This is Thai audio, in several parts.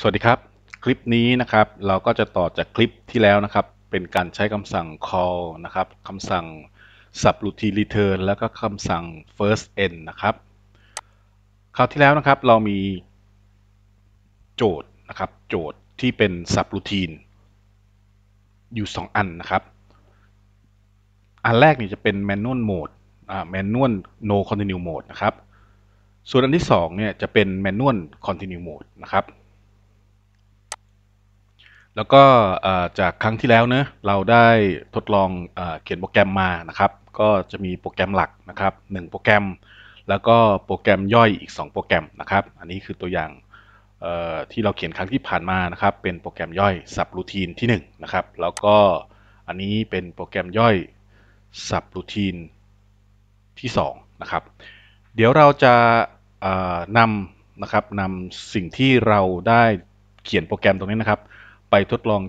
สวัสดีครับคลิปนี้นะครับเราก็จะต่อจากคลิปที่แล้วนะครับเป็นการใช้คำสั่ง call นะครับคำสั่ง subroutine return แล้วก็คำสั่ง first end นะครับคราวที่แล้วนะครับเรามีโจทย์นะครับโจทย์ที่เป็น subroutine อยู่2 อันนะครับ อันแรกนี่จะเป็น manual mode อ่า manual no continue mode นะครับ ส่วนอันที่2เนี่ยจะเป็น manual continue mode นะครับแล้วก็จากครั้งที่แล้วเนะเราได้ทดลองเขียนโปรแกรมมานะครับ ก็จะมีโปรแกรมหลักนะครับ 1 โปรแกรม แล้วก็โปรแกรมย่อยอีก 2 โปรแกรมนะครับ อันนี้คือตัวอย่างที่เราเขียนครั้งที่ผ่านมานะครับ เป็นโปรแกรมย่อยสับรูทีนที่1นะครับแล้วก็อันนี้เป็นโปรแกรมย่อยสับรูทีนที่2นะครับเดี๋ยวเราจะนำนะครับนำสิ่งที่เราได้เขียนโปรแกรมตรงนี้นะครับไปทดลอง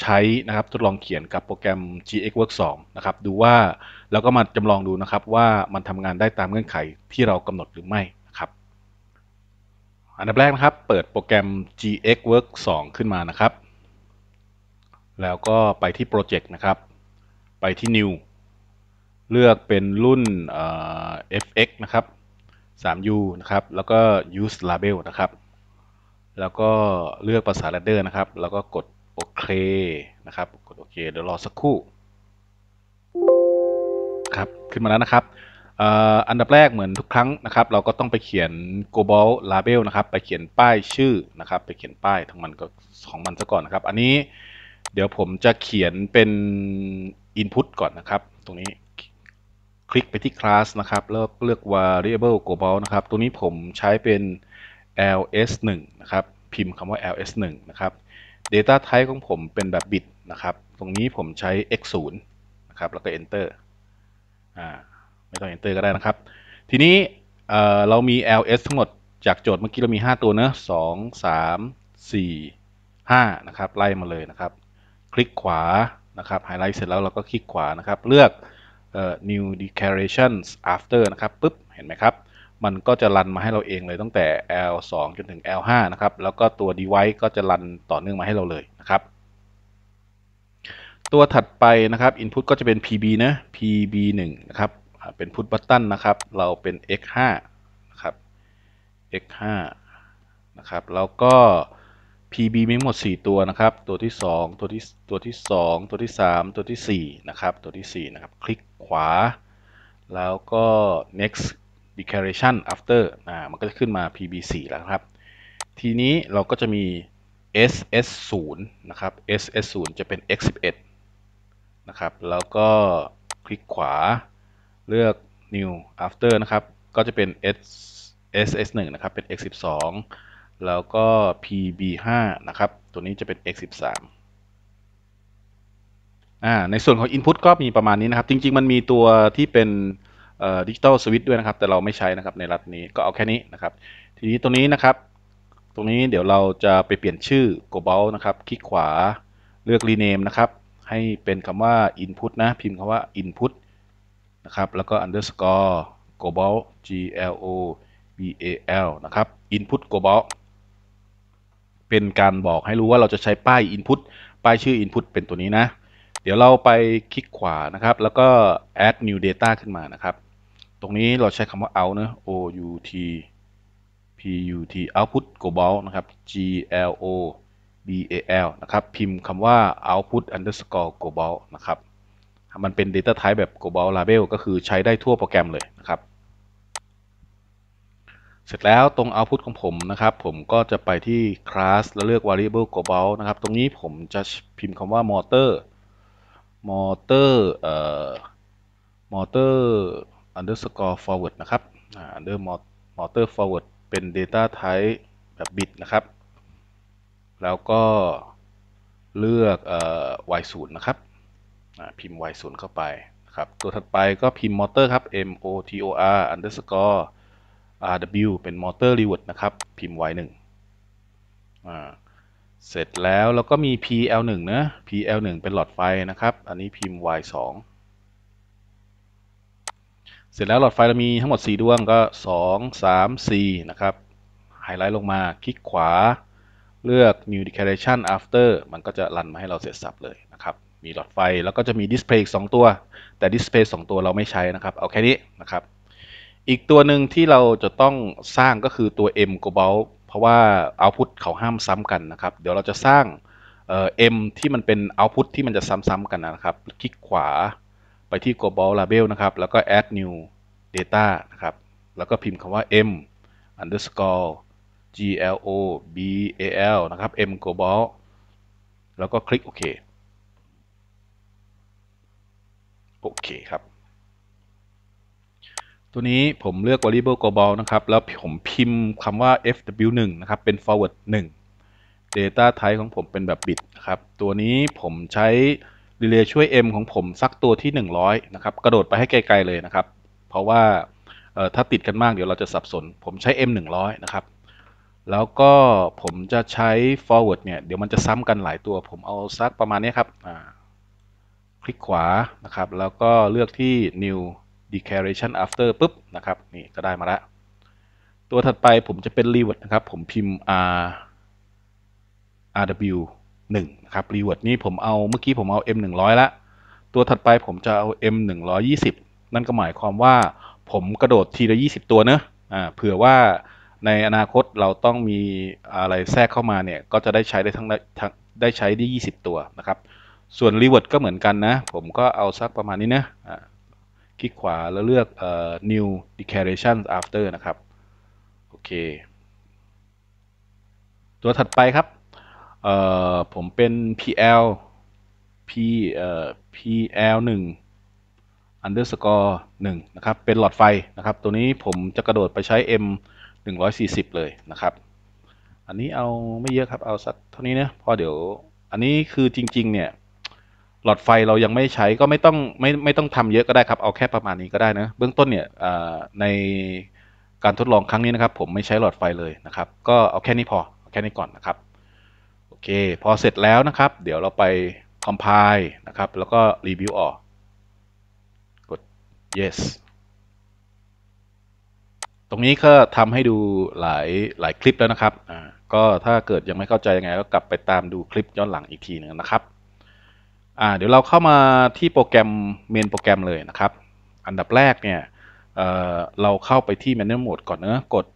ใช้นะครับทดลองเขียนกับโปรแกรม GXwork 2นะครับ ดูว่าแล้วก็มาจำลองดูนะครับว่ามันทำงานได้ตามเงื่อนไขที่เรากำหนดหรือไม่นะครับ อันดับแรกนะครับเปิดโปรแกรม GXwork 2ขึ้นมานะครับ แล้วก็ไปที่โปรเจกต์นะครับ ไปที่ New เลือกเป็นรุ่น FX นะครับ 3U นะครับ แล้วก็ Use Label นะครับแล้วก็เลือกภาษาแดเดอร์นะครับ แล้วก็กดโอเคนะครับ กดโอเคเดี๋ยวรอสักครู่ครับขึ้นมาแล้วนะครับ อันดับแรกเหมือนทุกครั้งนะครับเราก็ต้องไปเขียน global label นะครับไปเขียนป้ายชื่อนะครับไปเขียนป้ายของมันก็ของมันซะก่อนนะครับ อันนี้เดี๋ยวผมจะเขียนเป็น input ก่อนนะครับตรงนี้คลิกไปที่ class นะครับแล้วเลือก variable global นะครับตัวนี้ผมใช้เป็น ls1 นะครับ พิมพ์คำว่า ls1 นะครับ data type ของผมเป็นแบบบิตนะครับ ตรงนี้ผมใช้ x0 นะครับ แล้วก็ enter อ่าไม่ต้อง enter ก็ได้นะครับ ทีนี้เเรามี ls ทั้งหมดจากโจทย์เมื่อกี้ เรามี 5 ตัวเนอะ 2 3 4 5 นะครับ ไล่มาเลยนะครับ คลิกขวา นะครับ ไฮไลท์เสร็จแล้วเราก็คลิกขวา นะครับ เลือก new declarations after นะครับปุ๊บ เห็นไหมครับมัน ก็จะรันมาให้เราเองเลยตั้งแต่ L2 จนถึง L5 นะครับ แล้วก็ตัว device ก็จะรันต่อเนื่องมาให้เราเลย นะครับ ตัวถัดไปนะครับ input ก็จะเป็น pb นะ pb1 นะครับ เป็น put button นะครับ เราเป็น x5 นะครับ x5 นะครับ แล้วก็ pb มีหมด 4 ตัวนะครับ ตัวที่2ตัวที่ตัวที่ 2 ตัวที่ 3 ตัวที่4นะครับ ตัวที่4นะครับ คลิกขวา แล้วก็ next declaration after อ่ามันก็จะขึ้นมา pb4 แล้วครับ ทีนี้เราก็จะมี ss0 นะครับ ss0 จะเป็น x11 นะครับ แล้วก็คลิกขวา เลือก new after นะครับ ก็จะเป็น s s 1นะครับ เป็น x12 แล้วก็ pb5 นะครับ ตัวนี้จะเป็น x13 อ่าในส่วนของ input ก็มีประมาณนี้นะครับ จริงๆ มันมีตัวที่เป็นดิจิตอลสวิตด้วยนะครับ แต่เราไม่ใช้นะครับในรัฐนี้ก็เอาแค่นี้นะครับ ทีนี้ตรงนี้นะครับ ตรงนี้เดี๋ยวเราจะไปเปลี่ยนชื่อ global นะครับ คลิกขวาเลือก rename นะครับ ให้เป็นคำว่า input นะ พิมพ์คำว่า input นะครับ แล้วก็ underscore global g l o b a l นะครับ input global เป็นการบอกให้รู้ว่าเราจะใช้ป้าย input ป้ายชื่อ input เป็นตัวนี้นะ เดี๋ยวเราไปคลิกขวานะครับ แล้วก็ add new data ขึ้นมานะครับตรงนี้เราใช้คำว่า out นะ o u t p u t output global นะครับ g l o b a l นะครับ พิมพ์คำว่า output underscore global นะครับมันเป็น data type แบบ global label ก็คือใช้ได้ทั่วโปรแกรมเลยนะครับ เสร็จแล้วตรง output ของผมนะครับผมก็จะไปที่ class แล้วเลือก variable global นะครับ ตรงนี้ผมจะพิมพ์คำว่า motor motor เอ่อ motor underscore forward นะครับ under motor forward เป็น data type แบบ bit นะครับ แล้วก็เลือก y 0นะครับ พิมพ์ y 0เข้าไปนะครับ ตัวถัดไปก็พิมพ์มอเตอร์ครับ m o t o r underscore r w เป็น motor reward นะครับ พิมพ์ y 1ึ่งเสร็จแล้วแล้วก็มี PL1 นะ PL1 เป็นหลอดไฟนะครับ อันนี้พิมพ์ Y2 เสร็จแล้วหลอดไฟเรามีทั้งหมด 4 ดวง ก็ 2 3 4 นะครับ ไฮไลท์ลงมา คลิกขวา เลือก new d e c a r a t i o n after มันก็จะรันมาให้เราเสร็จสับเลยนะครับ มีหลอดไฟ แล้วก็จะมีดิสเพย์อีก 2 ตัว แต่ดิสเพย์2ตัวเราไม่ใช้นะครับ เอาแค่นี้นะครับ อีกตัวหนึ่งที่เราจะต้องสร้างก็คือตัว m global เพราะว่า output เขาห้ามซ้ำกันนะครับ เดี๋ยวเราจะสร้างเอที่มันเป็น output ที่มันจะซ้ำๆกันนะครับ คลิกขวาไปที่ global label นะครับ แล้วก็ add new data นะครับ แล้วก็พิมพ์คำว่า m underscore global นะครับ m global แล้วก็คลิกโอเค โอเคครับ ตัวนี้ผมเลือก variable global นะครับ แล้วผมพิมพ์คำว่า fw1 นะครับ เป็น forward 1 data type ของผมเป็นแบบบิตนะครับ ตัวนี้ผมใช้รีเลย์ช่วย M ของผมซักตัวที่ 100 นะ ครับ กระโดดไปให้ ไกลๆเลย นะ ครับ เพราะว่าถ้าติดกันมากเดี๋ยวเราจะสับสน ผมใช้ M 100 นะ ครับ แล้วก็ผมจะใช้ forward เนี่ย เดี๋ยวมันจะซ้ำกันหลายตัวผมเอา ซักประมาณนี้ครับคลิกขวา นะ ครับ แล้วก็เลือกที่ new declaration after ปุ๊บนะครับนี่ก็ได้มาละตัวถัดไปผมจะเป็น reward นะครับผมพิมพ์ r rw หนึ่ะครับ รีเวิร์ดนี้ผมเอาเมื่อกี้ผมเอา M 1 0 0ละตัวถัดไปผมจะเอา M 1 2 0นั่นก็หมายความว่าผมกระโดดทีละ20 ตัวเนอะอ่าเผื่อ ว่าในอนาคตเราต้องมีอะไรแทรกเข้ามา เนี่ย ก็จะได้ใช้ ได้ ทั้ง ได้ใช้ได้ 20 ตัวนะครับ ส่วน รีเวิร์ดก็เหมือนกันนะ ผมก็เอาสัก ประมาณนี้นะอ่าคลิกขวาแล้วเลือกเอ่อ new declaration after นะครับโอเคตัวถัดไปครับเอ่อ ผมเป็น pl p เอ่อ pl 1 underscore 1นะครับ เป็นหลอดไฟนะครับ ตัวนี้ผมจะกระโดดไปใช้ m 140 เลยนะครับ อันนี้เอาไม่เยอะครับ เอาสักเท่านี้นะพอเดี๋ยว อันนี้คือจริงๆ เนี่ยหลอดไฟเรายังไม่ใช้ก็ไม่ต้องไม่ไม่ต้องทำเยอะก็ได้ครับ เอาแค่ประมาณนี้ก็ได้นะเบื้องต้นเนี่ยในการทดลองครั้งนี้นะครับ ผมไม่ใช้หลอดไฟเลยนะครับ ก็เอาแค่นี้พอแค่นี้ก่อนนะครับเค พอเสร็จแล้วนะครับ เดี๋ยวเราไป compile นะครับแล้วก็รีวิวออกกด yes ตรงนี้ก็ทำให้ดูหลายหลายคลิปแล้วนะครับอ่าก็ถ้าเกิดยังไม่เข้าใจยังไงก็กลับไปตามดูคลิปย้อนหลังอีกทีหนึ่งนะครับอ่าเดี๋ยวเราเข้ามาที่โปรแกรมเมนโปรแกรมเลยนะครับ อันดับแรกเนี่ยเเราเข้าไปที่ manual mode ก่อนเนะกด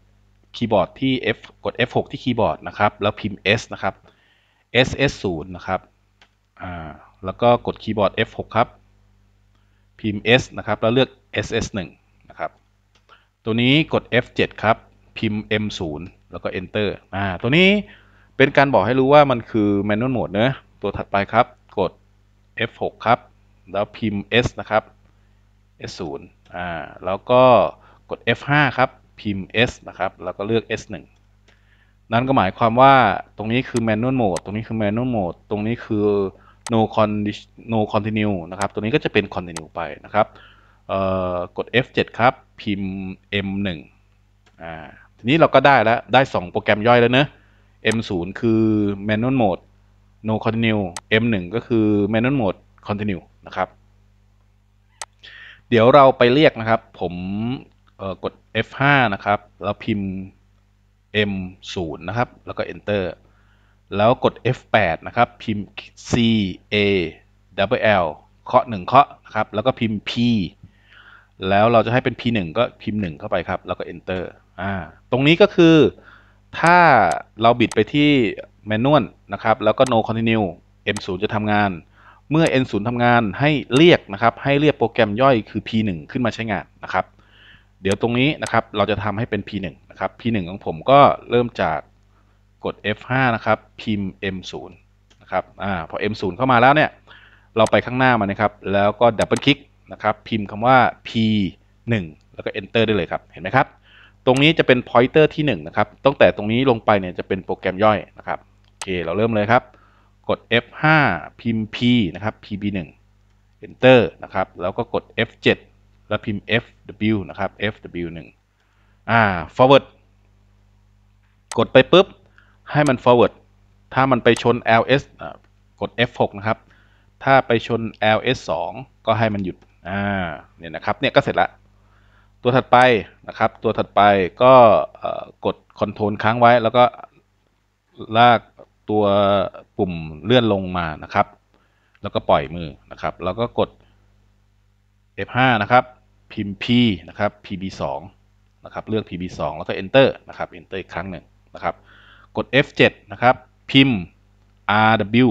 คีย์บอร์ดที่ F กด F6 ที่คีย์บอร์ดนะครับ แล้วพิมพ์ S นะครับ ss0 นะครับ อ่า แล้วก็กดคีย์บอร์ด f6 ครับ พิมพ์ s นะครับ แล้วเลือก ss1 นะครับ ตัวนี้กด f7 ครับ พิมพ์ m0 แล้วก็ enter อ่า ตัวนี้เป็นการบอกให้รู้ว่ามันคือ manual mode เนะตัวถัดไปครับ กด f6 ครับ แล้วพิมพ์ s นะครับ s0 อ่า แล้วก็กด f5 ครับ พิมพ์ s นะครับ แล้วก็เลือก s1 นั้นก็หมายความว่าตรงนี้คือ manual mode ตรงนี้คือ manual mode ตรงนี้คือ no c o n n o continue นะครับตัวนี้ก็จะเป็น continue ไปนะครับกด F7 ครับพิมพ์ M1 ทีนี้เราก็ได้แล้ว ได้ 2 โปรแกรมย่อยแล้วเนะ M0 คือ manual mode no continue M1 ก็คือ manual mode continue นะครับ เดี๋ยวเราไปเรียกนะครับ ผมกด F5 นะครับแล้วพิมพ์ m 0นะครับ แล้วก็ enter แล้วกด F8 นะครับ พิมพ์ C A W L เคาะ 1 เคาะนะครับ แล้วก็พิมพ์ P แล้วเราจะให้เป็น P1 ก็พิมพ์ 1 เข้าไปครับ แล้วก็ enter อ่า ตรงนี้ก็คือ ถ้าเราบิดไปที่ manual นะครับ แล้วก็ no continue M0 จะทำงาน เมื่อ N0 ทำงาน ให้เรียกนะครับ ให้เรียกโปรแกรมย่อยคือ P1 ขึ้นมาใช้งานนะครับเดี๋ยวตรงนี้นะครับ เราจะทำให้เป็น P1 นะครับ P1 ของผมก็เริ่มจากกด F5 นะครับพิมพ์ M0 นะครับอ่าพอ M0 เข้ามาแล้วเนี่ยเราไปข้างหน้ามานะครับ แล้วก็ดับเบิลคลิกนะครับพิมพ์คำว่า P1 แล้วก็ Enter ได้เลยครับเห็นไหมครับตรงนี้จะเป็น pointer ที่ 1 นะครับตั้งแต่ตรงนี้ลงไปเนี่ยจะเป็นโปรแกรมย่อยนะครับโอเคเราเริ่มเลยครับ กด F5 พิมพ์ P นะครับ PB1 Enter นะครับแล้วก็กด F7 แล้วพิมพ์ fw นะครับ fw1 อ่า forward กดไปปุ๊บให้มัน forward ถ้ามันไปชน ls กด f6 นะครับ ถ้าไปชน ls2 ก็ให้มันหยุด อ่า เนี่ยนะครับ เนี่ยก็เสร็จละ ตัวถัดไปนะครับ ตัวถัดไปก็กด control ค้างไว้ แล้วก็ลากตัวปุ่มเลื่อนลงมา นะครับ แล้วก็ปล่อยมือนะครับ แล้วก็กด F5 นะครับพิมพ์ P นะครับ PB2 นะครับเลือก PB2 แล้วก็ Enter นะครับ Enter อีกครั้งหนึ่งนะครับ กด F7 นะครับพิมพ์ RW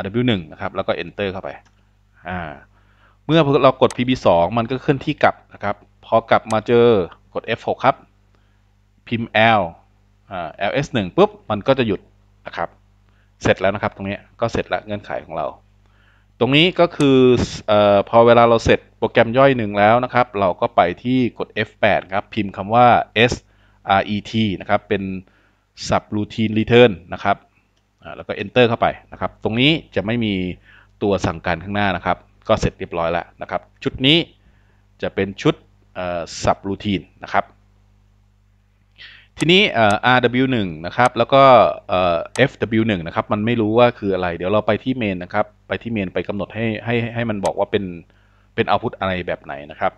RW1 นะครับแล้วก็ Enter เข้าไปอ่าเมื่อเรากด PB2 มันก็เคลื่อนที่กลับนะครับพอกลับมาเจอกด F6 ครับ พิมพ์ L LS1 ปุ๊บมันก็จะหยุดนะครับเสร็จแล้วนะครับตรงนี้ก็เสร็จแล้วเงื่อนไขของเราตรงนี้ก็คืออพอเวลาเราเสร็จโปรแกรมย่อยหนึ่งแล้วนะครับ เราก็ไปที่กด F8 ครับพิมพ์คำว่า SRET นะครับ เป็น subroutine return นะครับ แล้วก็ enter เข้าไปนะครับ ตรงนี้จะไม่มีตัวสั่งการข้างหน้านะครับ ก็เสร็จเรียบร้อยแล้วนะครับ ชุดนี้จะเป็นชุด subroutine นะครับทีนี้ RW1 นะครับ แล้วก็ FW1 นะครับ มันไม่รู้ว่าคืออะไร เดี๋ยวเราไปที่เมนนะครับ ไปที่เมนไปกำหนดให้ให้ให้มันบอกว่าเป็นเป็นเอาพุตอะไรแบบไหนนะครับ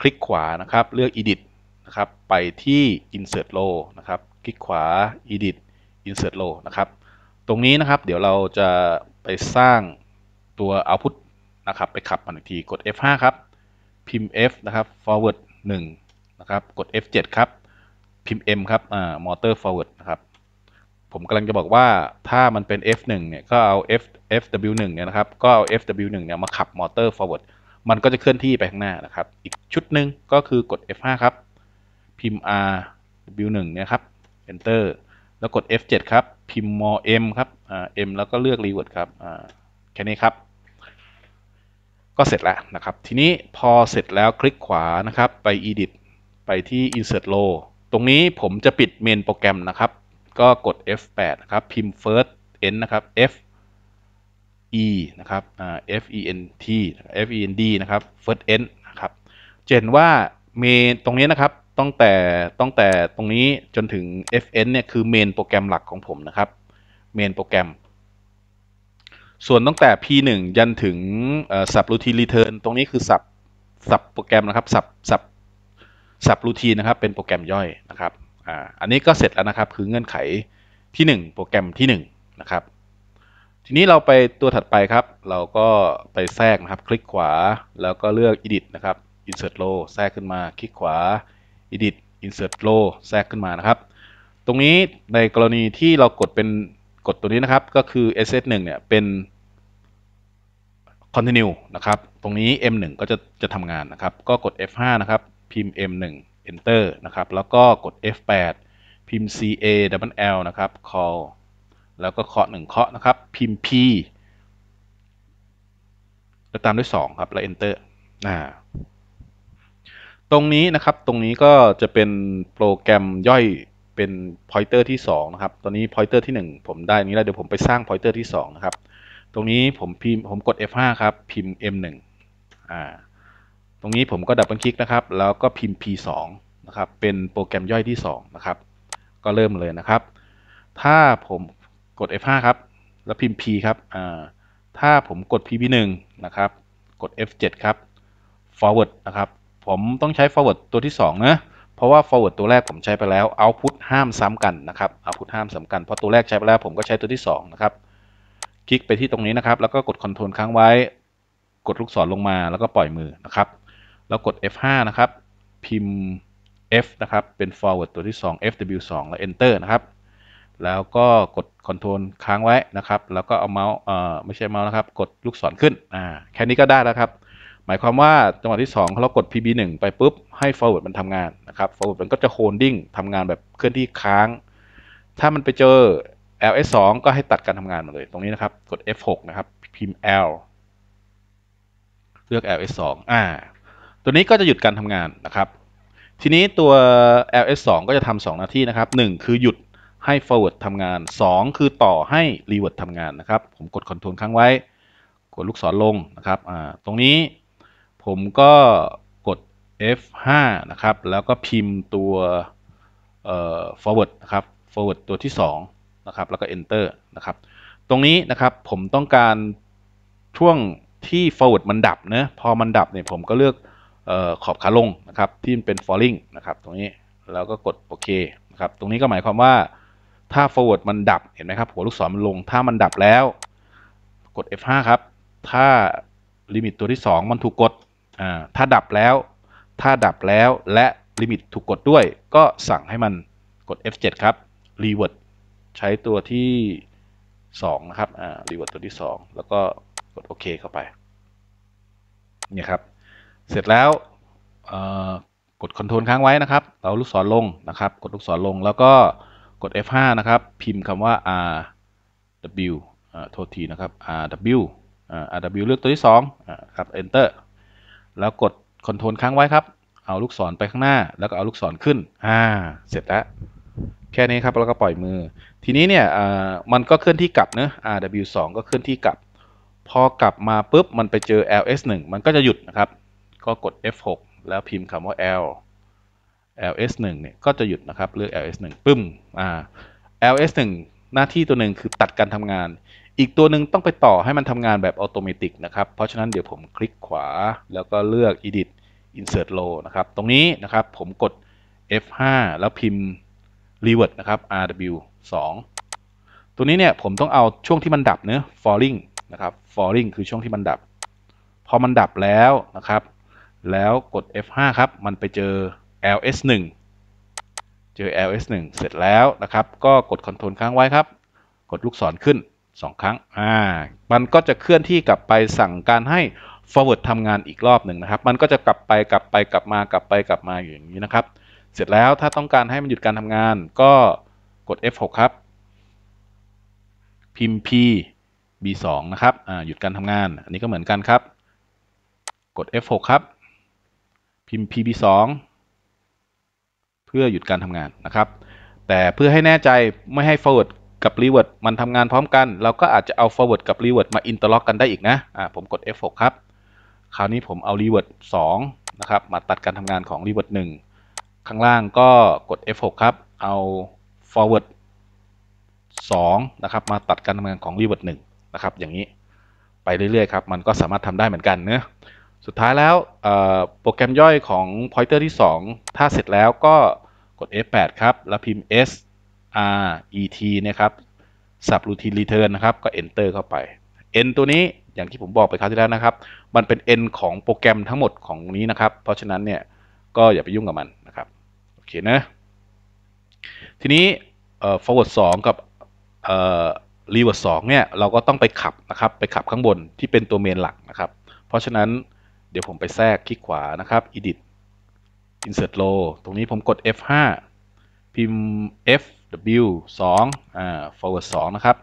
คลิกขวานะครับ เลือก edit นะครับ ไปที่ insert row นะครับ คลิกขวา edit insert row นะครับ ตรงนี้นะครับ เดี๋ยวเราจะไปสร้างตัวเอาพุตนะครับ ไปขับมันอีกที กด F5 ครับ พิมพ์ F นะครับ forward 1นะครับ กด F7 ครับพิมพ์ M ครับ อ่า มอ motor forward นะครับ ผมกำลังจะบอกว่าถ้ามันเป็น F1 เนี่ย ก็เอา F FW1 เนี่ยนะครับ ก็เอา FW1 เนี่ยมาขับมอเตอร์ forward มันก็จะเคลื่อนที่ไปข้างหน้านะครับ อีกชุดหนึ่งก็คือกด F5 ครับ พิมพ์ R W1 เนี่ยครับ Enter แล้วกด F7 ครับ พิมพ์ more M ครับ อ่า M แล้วก็เลือก reward ครับ อ่า แค่นี้ครับ ก็เสร็จแล้ว นะครับ ทีนี้พอเสร็จแล้วคลิกขวา นะครับ ไป edit ไปที่ insert row ตรงนี้ผมจะปิดเมนโปรแกรมนะครับ ก็กด F8 นะครับ พิมพ์ first end นะครับ F E นะครับ F E N T F E N D นะครับ first end นะครับเห็นว่าเมนตรงนี้นะครับตั้งแต่ตั้งแต่ตรงนี้จนถึง fn เนี่ยคือเมนโปรแกรมหลักของผมนะครับเมนโปรแกรม ส่วนตั้งแต่ p1 ยันถึงสับรูทีรีเทิร์นตรงนี้คือสับสับโปรแกรมนะครับสับสับสับรูทีนะครับเป็นโปรแกรมย่อยนะครับอ่าอันนี้ก็เสร็จแล้วนะครับคือเงื่อนไขที่ 1 โปรแกรมที่ 1 นะครับ ทีนี้เราไปตัวถัดไปครับ เราก็ไปแทรกนะครับคลิกขวาแล้วก็เลือก edit นะครับ insert row แทรกขึ้นมาคลิกขวา edit insert row แทรกขึ้นมานะครับ ตรงนี้ในกรณีที่เรากดเป็นกดตัวนี้นะครับก็คือ ss1 เนี่ยเป็น continue นะครับ ตรงนี้ m1 ก็จะจะทำงานนะครับ ก็กด f5 นะครับพิมพ์ M1 Enter นะครับ แล้วก็กด F8 พิมพ์ CA double L นะครับ call แล้วก็เคาะ1 เคาะนะครับ พิมพ์ P แล้วตามด้วย 2 ครับแล้ว Enter นะตรงนี้นะครับตรงนี้ก็จะเป็นโปรแกรมย่อยเป็น pointer ที่ 2 นะครับ ตอนนี้ pointer ที่ 1 ผมได้นี้แล้ว เดี๋ยวผมไปสร้าง pointer ที่2นะครับ ตรงนี้ผมพิมพ์ ผมกด F5 ครับ พิมพ์ M1 อ่าตรงนี้ผมก็ดับเบิลคลิกนะครับ แล้วก็พิมพ์ P2 นะครับ เป็นโปรแกรมย่อยที่ 2 นะครับ ก็เริ่มเลยนะครับ ถ้าผมกด F5 ครับ แล้วพิมพ์ P ครับถ้าผมกด PP1 นะครับ กด F7 ครับ forward นะครับ ผมต้องใช้ forward ตัวที่2นะเพราะว่า forward ตัวแรกผมใช้ไปแล้ว output ห้ามซ้ำกันนะครับ output ห้ามซ้ำกันเพราะตัวแรกใช้ไปแล้ว ผมก็ใช้ตัวที่ 2 นะครับ คลิกไปที่ตรงนี้นะครับ แล้วก็กด control ค้างไว้ กดลูกศรลงมา แล้วก็ปล่อยมือนะครับแล้วกด F5 นะครับ พิมพ์ F นะครับ เป็น forward ตัวที่ 2 FW2 แล้ว Enter นะครับ แล้วก็กด Control ค้างไว้นะครับ แล้วก็เอาเมาส์ไม่ใช่เมาส์นะครับ กดลูกศรขึ้น แค่นี้ก็ได้แล้วครับ หมายความว่า จังหวะที่ 2เรากด PB1 ไปปุ๊บ ให้ forward มันทำงานนะครับ forward มันก็จะ holding ทำงานแบบเคลื่อนที่ค้าง ถ้ามันไปเจอ LS2 ก็ให้ตัดการทำงานมาเลย ตรงนี้นะครับ กด F6 นะครับ พิมพ์ L เลือก LS2 อ่าตัวนี้ก็จะหยุด การทำงานนะครับ ทีนี้ตัว ls 2ก็จะทำ 2 หน้าที่นะครับ1คือหยุดให้ forward ทำงาน 2คือต่อให้ reward ทำงานนะครับ ผมกด control ค้างไว้ กดลูกศรลงนะครับตรงนี้ผมก็กด F5 นะครับ แล้วก็พิมพ์ตัว forward นะครับ forward ตัวที่ 2นะครับ แล้วก็ enter นะครับ ตรงนี้นะครับ ผมต้องการช่วงที่ forward มันดับนะพอมันดับเนี่ยผมก็เลือกขอบขาลงนะครับที่มันเป็น falling นะครับ ตรงนี้แล้วก็กดโอเคนะครับตรงนี้ก็หมายความว่าถ้า forward มันดับเห็นไหมครับหัวลูกศรมันลงถ้ามันดับแล้ว กด F5 ครับ ถ้าลิมิตตัวที่ 2 มันถูกกดถ้าดับแล้ว ถ้าดับแล้วและลิมิตถูกกดด้วย ก็สั่งให้มันกด F7 ครับ reward ใช้ตัวที่2นะครับ reward ตัวที่ 2 แล้วก็กดโอเคเข้าไปนี่ครับเสร็จแล้วกดคอนโทรลค้างไว้นะครับ เอาลูกศรลงนะครับ กดลูกศรลงแล้วก็กด F5 นะครับ พิมพ์คำว่า R W โทษทีนะครับ R W R W เลือกตัวที่2ครับ Enter แล้วกดคอนโทรลค้างไว้ครับ เอาลูกศรไปข้างหน้า แล้วก็เอาลูกศรขึ้น อ่า เสร็จแล้ว แค่นี้ครับแล้วก็ปล่อยมือ ทีนี้เนี่ยมันก็เคลื่อนที่กลับเนะ R W 2 ก็เคลื่อนที่กลับ พอกลับมาปุ๊บมันไปเจอ L S 1มันก็จะหยุดนะครับก็กด F6 แล้วพิมพ์คำว่า L ls1 เนี่ย ก็จะหยุดนะครับ เลือก ls1 ปึ้ม อ่า ls1 หน้าที่ตัวหนึ่งคือตัดการทำงาน อีกตัวหนึ่งต้องไปต่อให้มันทำงานแบบอัตโนมัตินะครับ เพราะฉะนั้นเดี๋ยวผมคลิกขวาแล้วก็เลือก edit insert row นะครับ ตรงนี้นะครับผมกด f5 แล้วพิมพ์ reword นะครับ rw 2ตัวนี้เนี่ย ผมต้องเอาช่วงที่มันดับเนื้อ falling นะครับ falling คือช่วงที่มันดับ พอมันดับแล้วนะครับแล้วกด F5 ครับ มันไปเจอ ls1 เจอ ls1 เสร็จแล้วนะครับ ก็กดคอนโทรลค้างไว้ครับ กดลูกศรขึ้น 2 ครั้ง อ่า มันก็จะเคลื่อนที่กลับไปสั่งการให้ forward ทำงานอีกรอบหนึ่งนะครับ มันก็จะกลับไปกลับไปกลับมา กลับไปกลับมาอย่างนี้นะครับ เสร็จแล้วถ้าต้องการให้มันหยุดการทำงาน ก็กด F6 ครับ พิมพ์ p b2 นะครับ อ่า หยุดการทำงาน อันนี้ก็เหมือนกันครับ กด F6 ครับพิมพ์ pb2 เพื่อหยุดการทำงานนะครับ แต่เพื่อให้แน่ใจไม่ให้ forward กับ reward มันทำงานพร้อมกัน เราก็อาจจะเอา forward กับ reward มา interlock กันได้อีกนะอ่าผมกด F6 ครับ คราวนี้ผมเอา reward 2 นะครับ มาตัดการทำงานของ reward 1 ข้างล่างก็กด F6 ครับ เอา forward 2 นะครับมาตัดการทำงานของ reward 1 นะครับ อย่างนี้ไปเรื่อยๆครับ มันก็สามารถทำได้เหมือนกันเนะสุดท้ายแล้วโปรแกรมย่อยของพอยเตอร์ที่2 ถ้าเสร็จแล้วก็กด F8 ครับแล้วพิมพ์ S R E T นะครับ subroutine return นะครับก็ enter เข้าไป n ตัวนี้อย่างที่ผมบอกไปคราวที่แล้วนะครับ มันเป็น n ของโปรแกรมทั้งหมดของนี้นะครับ เพราะฉะนั้นเนี่ย ก็อย่าไปยุ่งกับมันนะครับ โอเคนะทีนี้ forward 2 กับ reverse 2เนี่ย เราก็ต้องไปขับนะครับไปขับข้างบนที่เป็นตัวเมนหลักนะครับ เพราะฉะนั้นเดี๋ยว ผมไปแทรกคลิกขวานะครับ edit insert row ตรงนี้ผมกด F5 พิมพ์ FW 2อ่า forward 2 นะครับ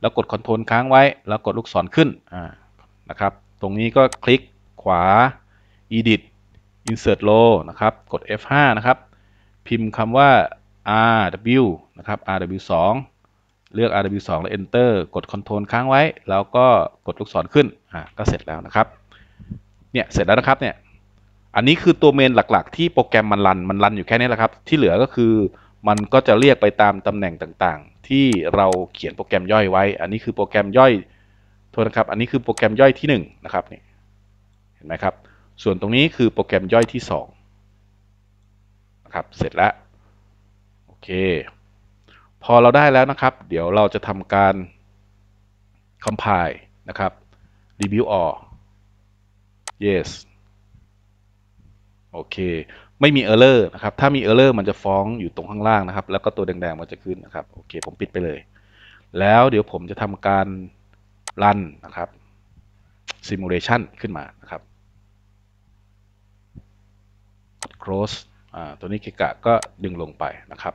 แล้วกด Ctrl ค้างไว้ แล้วกดลูกศรขึ้นอ่า นะครับ ตรงนี้ก็คลิกขวา edit insert row นะครับกด F5 นะครับ พิมพ์คำว่า RW นะครับ RW 2เลือก RW 2แล้ว Enter กด Ctrl ค้างไว้ แล้วก็กดลูกศรขึ้นอ่าก็ เสร็จแล้วนะครับเนี่ยเสร็จแล้วนะครับเนี่ยอันนี้คือตัวเมนหลักๆ ที่โปรแกรมมัน รันมัน รันอยู่แค่นี้แหละครับ ที่เหลือก็คือมันก็จะเรียกไปตามตำแหน่งต่างๆ ที่เราเขียนโปรแกรมย่อยไว้ อันนี้คือโปรแกรมย่อยโทษนะครับ อันนี้คือโปรแกรมย่อยที่1นะครับนี่เห็นไหมครับ ส่วนตรงนี้คือโปรแกรมย่อยที่2นะครับ เสร็จแล้วโอเคพอเราได้แล้วนะครับ เดี๋ยวเราจะทำการ compile นะครับร e v ิวอ all yes โอเค ไม่มี error นะครับ ถ้ามี error มันจะฟ้องอยู่ตรงข้างล่างนะครับ แล้วก็ตัวแดงๆมันจะขึ้นนะครับ โอเค ผมปิดไปเลย แล้วเดี๋ยวผมจะทำการรันนะครับ simulation ขึ้นมา นะครับ close อ่าตัวนี้เกกะก็ดึงลงไปนะครับ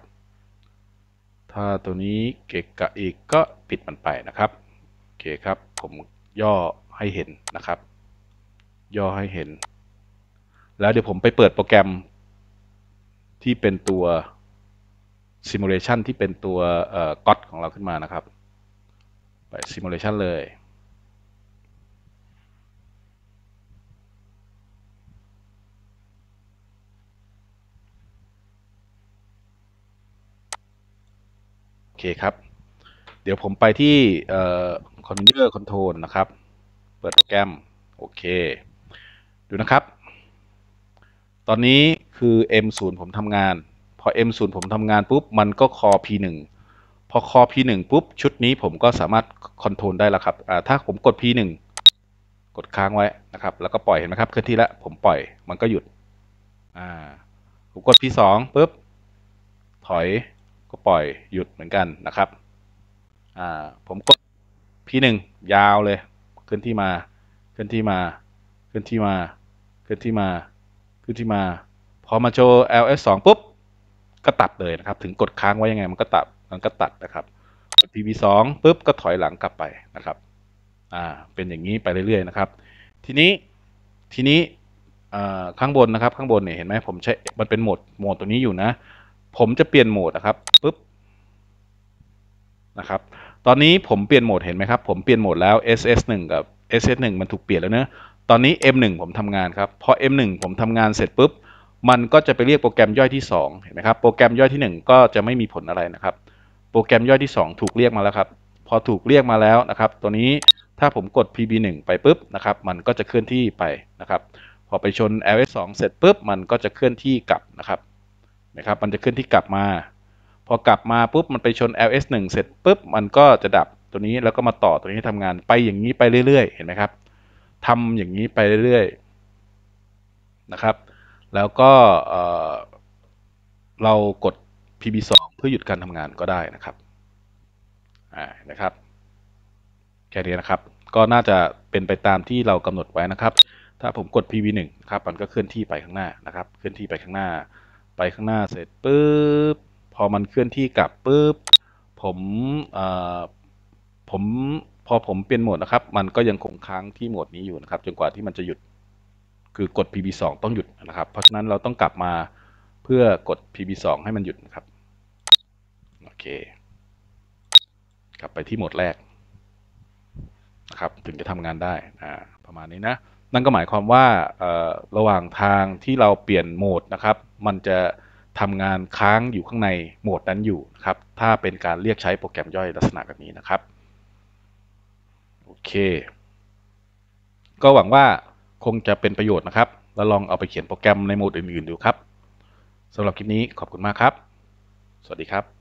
ถ้าตัวนี้เกกะอีกก็ปิดมันไปนะครับ โอเคครับ ผมย่อให้เห็นนะครับย่อให้เห็น แล้วเดี๋ยวผมไปเปิดโปรแกรม ที่เป็นตัว simulation ที่เป็นตัวก็อดของเราขึ้นมานะครับ ไป simulation เลย โอเคครับ เดี๋ยวผมไปที่ c o นเนอร์คอนโทรล นะครับ เปิดโปรแกรม โอเคดู นะ ครับ ตอนนี้คือ M0 ผมทำงาน พอ M0 ผมทำงานปุ๊บ มันก็คอ P1 พอคอ P1 ปุ๊บ ชุดนี้ผมก็สามารถคอนโทรลได้แล้วครับ ถ้าผมกด P1 กดค้างไว้นะครับ แล้วก็ปล่อยเห็นไหมครับ เคลื่อนที่แล้วผมปล่อย มันก็หยุด ผมกด P2 ปุ๊บ ถอย ก็ปล่อย หยุดเหมือนกันนะครับ ผมกด P1 ยาว เลย เคลื่อนที่มา เคลื่อนที่มา เคลื่อนที่มาขึ้นที่มาขึ้นที่มา พอมาโชว์ ls 2ปุ๊บ ก็ตัดเลยนะครับ ถึงกดค้างไว้ยังไงมันก็ตัด มันก็ ตัด นะครับ pv 2ปุ๊บก็ถอยหลังกลับไปนะครับ อ่า เป็นอย่างนี้ไปเรื่อยๆนะครับ ทีนี้ ทีนี้ข้างบน นะครับ ข้างบน เนี่ย เห็นไหมผมใช้ มันเป็น โหมด โหมดตัวนี้อยู่นะ ผมจะเปลี่ยนโหมดนะครับ ปุ๊บ นะครับ ตอนนี้ผมเปลี่ยนโหมดเห็นไหมครับ ผมเปลี่ยนโหมดแล้ว ss 1กับ ss 1มันถูกเปลี่ยนแล้วเนะตอนนี้ M1 ผมทำงานครับพอ M1 ผมทำงานเสร็จปุ๊บ มันก็จะไปเรียกโปรแกรมย่อยที่2เห็นไหมครับโปรแกรมย่อยที่ 1 ก็จะไม่มีผลอะไรนะครับ โปรแกรมย่อยที่ 2 ถูกเรียกมาแล้วครับ พอถูกเรียกมาแล้วนะครับตัวนี้ถ้าผมกด PB1 ไปปุ๊บนะครับ มันก็จะเคลื่อนที่ไปนะครับ พอไปชน LS2 เสร็จปุ๊บ มันก็จะเคลื่อนที่กลับนะครับนะครับมันจะเคลื่อนที่กลับมา พอกลับมาปุ๊บมันไปชน LS1 เสร็จปุ๊บ มันก็จะดับตัวนี้แล้วก็มาต่อตัวนี้ทำงานไปอย่างนี้ไปเรื่อยๆเห็นไหมครับทำ อย่างนี้ไปเรื่อยๆนะครับ แล้วก็เรากด pb2 เพื่อหยุดการทำงานก็ได้นะครับนะ ครับ แค่ นี้ นะครับ ก็น่าจะเป็นไปตามที่เรากำหนดไว้นะครับ ถ้าผมกด p b 1ครับ มันก็เคลื่อนที่ไปข้างหน้านะครับ เคลื่อนที่ไปข้างหน้า ไปข้างหน้าเสร็จปุ๊บ พอมันเคลื่อนที่กลับปุ๊บ ผมผมพอผมเปลี่ยนโหมดนะครับ มันก็ยังคงค้างที่โหมดนี้อยู่นะครับ จนกว่าที่มันจะหยุด คือกด pb2 ต้องหยุดนะครับ เพราะฉะนั้นเราต้องกลับมาเพื่อกด pb2 ให้มันหยุดนะครับ โอเค กลับไปที่โหมดแรกนะครับถึงจะทำงานได้นะประมาณนี้นะ นั่นก็หมายความว่าระหว่างทางที่เราเปลี่ยนโหมดนะครับ มันจะทำงานค้างอยู่ข้างในโหมดนั้นอยู่นะครับ ถ้าเป็นการเรียกใช้โปรแกรมย่อยลักษณะแบบนี้นะครับโอเค ก็หวังว่าคงจะเป็นประโยชน์นะครับ แล้วลองเอาไป เขียนโปรแกรมใน โหมด อื่น ๆดูครับ สำหรับ คลิปนี้ขอบคุณมากครับ สวัสดีครับ